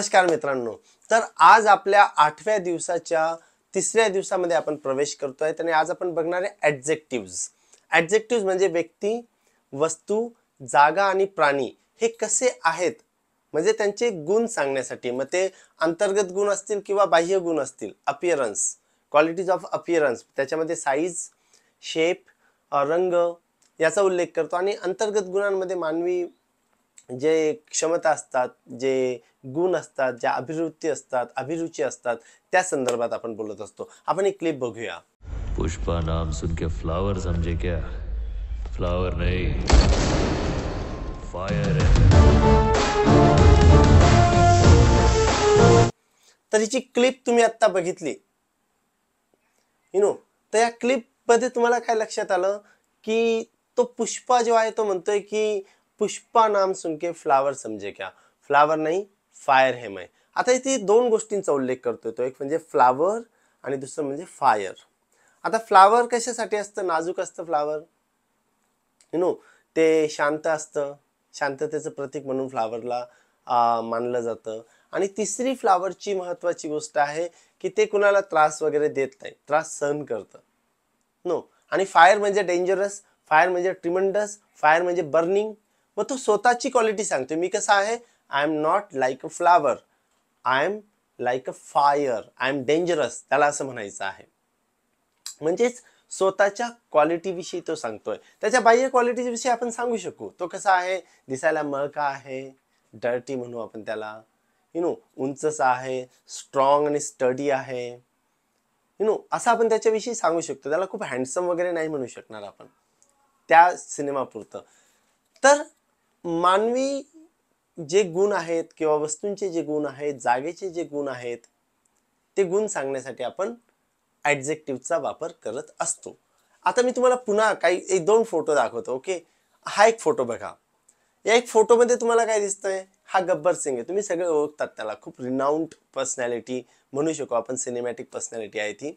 नमस्कार मित्रांनो तर आज आपल्या आठव्या दिवसाच्या तिसऱ्या दिवसामध्ये आपण प्रवेश करतो आहे आणि आज आपण बघणार आहे ॲडजेक्टिव्ज ॲडजेक्टिव्ज म्हणजे व्यक्ती वस्तू जागा आणि प्राणी हे कसे आहेत म्हणजे त्यांचे गुण सांगण्यासाठी मग ते अंतर्गत गुण असतील किंवा बाह्य गुण असतील अपिअरन्स क्वालिटीज ऑफ अपिअरन्स त्याच्यामध्ये साईज शेप रंग याचा उल्लेख करतो आणि अंतर्गत गुणांमध्ये मानवी जे क्षमता असतात जे गुण असतात ज्या अभिवृत्ती असतात अभिरुची असतात त्या संदर्भात आपण बोलत असतो आपण एक क्लिप बघूया पुष्पा नाम सुन के फ्लावर समजे क्या फ्लावर नाही फायर तर हिची क्लिप तुम्ही आता बघितली यु नो तर या क्लिपमध्ये तुम्हाला काय लक्षात आलं की तो पुष्पा जो आहे तो म्हणतोय की पुष्पा नाम सुनके फ्लावर समजे क्या फ्लावर नाही फायर हे मै आता इथे दोन गोष्टींचा उल्लेख करतोय तो एक म्हणजे फ्लावर आणि दुसरं म्हणजे फायर आता फ्लावर कशासाठी असतं नाजूक असतं फ्लावर यु नो ते शांत असतं शांततेचं प्रतीक म्हणून फ्लावरला मानलं जातं आणि तिसरी फ्लावरची महत्वाची गोष्ट आहे की ते कुणाला त्रास वगैरे देत नाही त्रास सहन करतं नो आणि फायर म्हणजे डेंजरस फायर म्हणजे ट्रिमंडस फायर म्हणजे बर्निंग मग तो स्वतःची क्वालिटी सांगतो मी कसा आहे I am not like a flower I am like a fire I am dangerous त्याला असं म्हणायचं आहे म्हणजेच स्वतःच्या क्वालिटीविषयी तो सांगतोय त्याच्या बाह्य क्वालिटीविषयी आपण सांगू शकू तो कसा आहे दिसायला मळका आहे डर्टी म्हणू आपण त्याला यु नो उंचच आहे स्ट्रॉंग आणि स्टडी आहे यु नो असं आपण त्याच्याविषयी सांगू शकतो त्याला खूप हँडसम वगैरे नाही म्हणू शकणार आपण त्या सिनेमापुरतं तर मानवी जे गुण आहेत किंवा वस्तूंचे जे गुण आहेत जागेचे जे गुण आहेत ते गुण सांगण्यासाठी आपण ॲडजेक्टिव्हचा वापर करत असतो आता मी तुम्हाला पुन्हा काही एक दोन फोटो दाखवतो ओके हा एक फोटो बघा या एक फोटोमध्ये तुम्हाला काय दिसतंय हा गब्बर सिंग आहे तुम्ही सगळे ओळखतात त्याला खूप रिनाऊंड पर्सनॅलिटी म्हणू शकतो आपण सिनेमॅटिक पर्सनॅलिटी आहे ती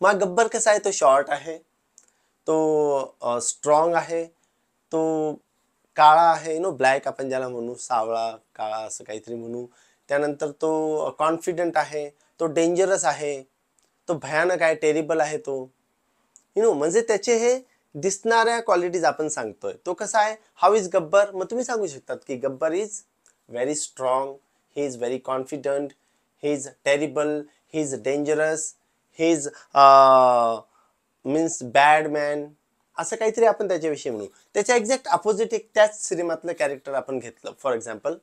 मग गब्बर कसा आहे तो शॉर्ट आहे तो स्ट्रॉंग आहे तो काळा आहे नो ब्लॅक आपण ज्याला म्हणू सावळा काळा असं काहीतरी म्हणू त्यानंतर तो कॉन्फिडंट आहे तो डेंजरस आहे तो भयानक आहे टेरिबल आहे तो यु नो म्हणजे त्याचे हे दिसणाऱ्या क्वालिटीज आपण सांगतोय तो कसा आहे हाऊ इज गब्बर मग तुम्ही सांगू शकतात की Gabbar is very strong he is very confident he is terrible he is dangerous he is means bad man असं काहीतरी आपण त्याच्याविषयी म्हणू त्याच्या एक्झॅक्ट अपोजिट एक त्याच सिनेमातलं कॅरेक्टर आपण घेतलं फॉर एक्झाम्पल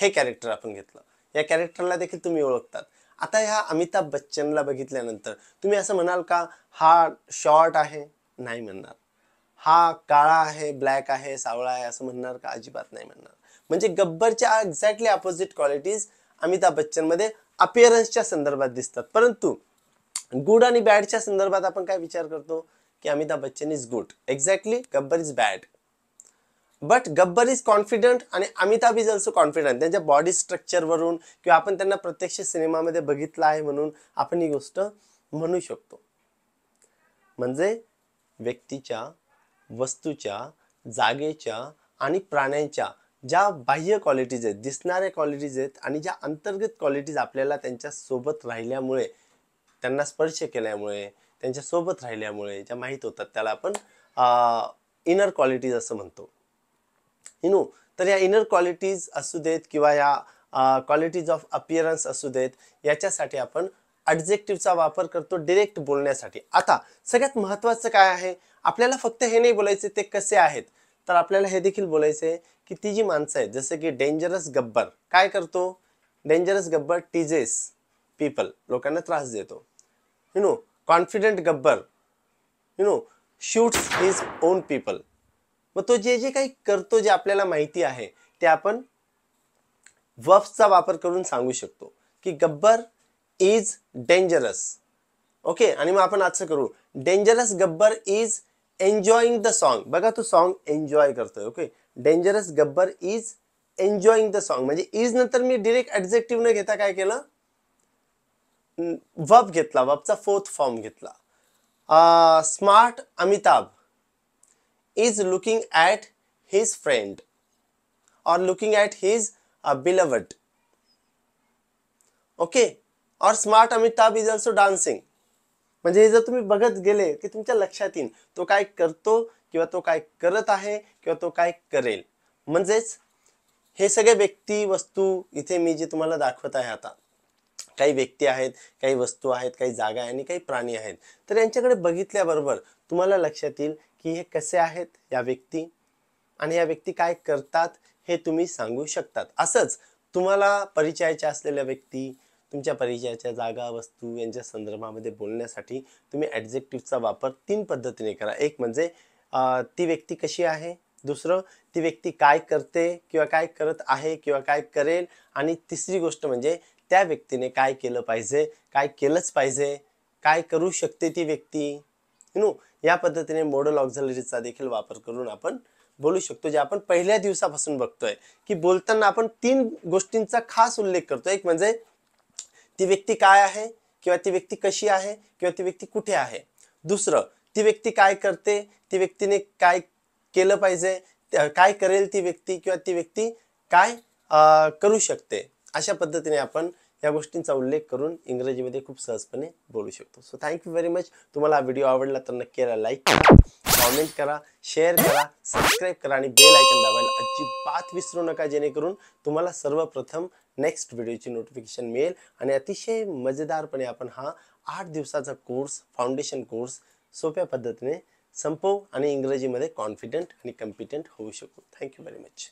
हे कॅरेक्टर आपण घेतलं या कॅरेक्टरला देखील तुम्ही ओळखतात आता ह्या अमिताभ बच्चनला बघितल्यानंतर तुम्ही असं म्हणाल का हा शॉर्ट आहे नाही म्हणणार हा काळा आहे ब्लॅक आहे सावळा आहे असं म्हणणार का अजिबात नाही म्हणणार म्हणजे गब्बरच्या एक्झॅक्टली अपोजिट क्वालिटीज अमिताभ बच्चनमध्ये अपिअरन्सच्या संदर्भात दिसतात परंतु गुड आणि बॅडच्या संदर्भात आपण काय विचार करतो की Amitabh Bachchan is good exactly Gabbar is bad but Gabbar is confident आणि अमिताभ इज ऑल्सो कॉन्फिडंट त्यांच्या बॉडी स्ट्रक्चरवरून किंवा आपण त्यांना प्रत्यक्ष सिनेमामध्ये बघितलं आहे म्हणून आपण ही गोष्ट म्हणू शकतो म्हणजे व्यक्तीच्या वस्तूच्या जागेच्या आणि प्राण्यांच्या ज्या बाह्य क्वालिटीज आहेत दिसणाऱ्या क्वालिटीज आहेत आणि ज्या अंतर्गत क्वालिटीज आपल्याला त्यांच्या सोबत राहिल्यामुळे त्यांना स्पर्श केल्यामुळे त्यांच्यासोबत राहिल्यामुळे ज्या माहीत होतात त्याला आपण इनर क्वालिटीज असं म्हणतो नो तर या इनर क्वालिटीज असू देत किंवा या क्वालिटीज ऑफ अपिअरन्स असू देत याच्यासाठी आपण ॲडजेक्टिव्हचा वापर करतो डिरेक्ट बोलण्यासाठी आता सगळ्यात महत्त्वाचं काय आहे आपल्याला फक्त हे नाही बोलायचे ते कसे आहेत तर आपल्याला हे देखील बोलायचं आहे की ती जी माणसं आहेत जसं की डेंजरस गब्बर काय करतो डेंजरस गब्बर टीजेस पीपल लोकांना त्रास देतो you know confident Gabbar you know shoots his own people मग तो जे जे काही करतो जे आपल्याला माहिती आहे ते आपण वफ्सचा वापर करून सांगू शकतो की गब्बर इज डेंजरस ओके आणि मग आपण असं करू dangerous Gabbar is enjoying the song बघा तो सॉन्ग एन्जॉय करतोय okay dangerous Gabbar is enjoying the song म्हणजे इज नंतर मी डिरेक्ट ॲडजेक्टिव्ह न घेता काय केलं वब घेतला वबचा फोर्थ फॉर्म घेतला smart Amitabh is looking at his friend और looking at his beloved okay और smart Amitabh is also dancing म्हणजे जर तुम्ही बघत गेले की तुमच्या लक्षात येईल तो काय करतो किंवा तो काय करत आहे किंवा तो काय करेल म्हणजेच हे सगळे व्यक्ती वस्तू इथे मी जे तुम्हाला दाखवत आहे आता काही व्यक्ती आहेत काही वस्तू आहेत काही जागा आहे आणि काही प्राणी आहेत तर यांच्याकडे बघितल्याबरोबर तुम्हाला लक्षात येईल की हे कसे आहेत या व्यक्ती आणि या व्यक्ती काय करतात हे तुम्ही सांगू शकतात असंच तुम्हाला परिचयाच्या असलेल्या व्यक्ती तुमच्या परिचयाच्या जागा वस्तू यांच्या संदर्भामध्ये बोलण्यासाठी तुम्ही ॲडजेक्टिव्हचा वापर तीन पद्धतीने करा एक म्हणजे ती व्यक्ती कशी आहे दुसरं ती व्यक्ती काय करते किंवा काय करत आहे किंवा काय करेल आणि तिसरी गोष्ट म्हणजे त्या व्यक्तीने काय केलं पाहिजे काय केलंच पाहिजे काय करू शकते ती व्यक्ती नो या पद्धतीने मॉडल ऑक्झलरीचा देखील वापर करून आपण बोलू शकतो जे आपण पहिल्या दिवसापासून बघतोय की बोलताना आपण तीन गोष्टींचा खास उल्लेख करतो एक म्हणजे ती व्यक्ती काय आहे किंवा ती व्यक्ती कशी आहे किंवा ती व्यक्ती कुठे आहे दुसरं ती व्यक्ती काय करते ती व्यक्तीने काय केलं पाहिजे काय करेल ती व्यक्ती किंवा ती व्यक्ती काय करू शकते अशा पद्धतीने आपण या गोष्टींचा उल्लेख करून इंग्रजीमध्ये खूप सहजपणे बोलू शकतो सो यू व्हेरी मच तुम्हाला हा व्हिडिओ आवडला तर नक्की याला लाईक करा कॉमेंट करा शेअर करा सबस्क्राईब करा आणि बेल आयकन दाबायला अजिबात विसरू नका जेणेकरून तुम्हाला सर्वप्रथम नेक्स्ट व्हिडिओची नोटिफिकेशन मिळेल आणि अतिशय मजेदारपणे आपण हा आठ दिवसाचा कोर्स फाउंडेशन कोर्स सोप्या पद्धतीने संपव आणि इंग्रजीमध्ये कॉन्फिडंट आणि कम्पिटंट होऊ शकू थँक्यू व्हेरी मच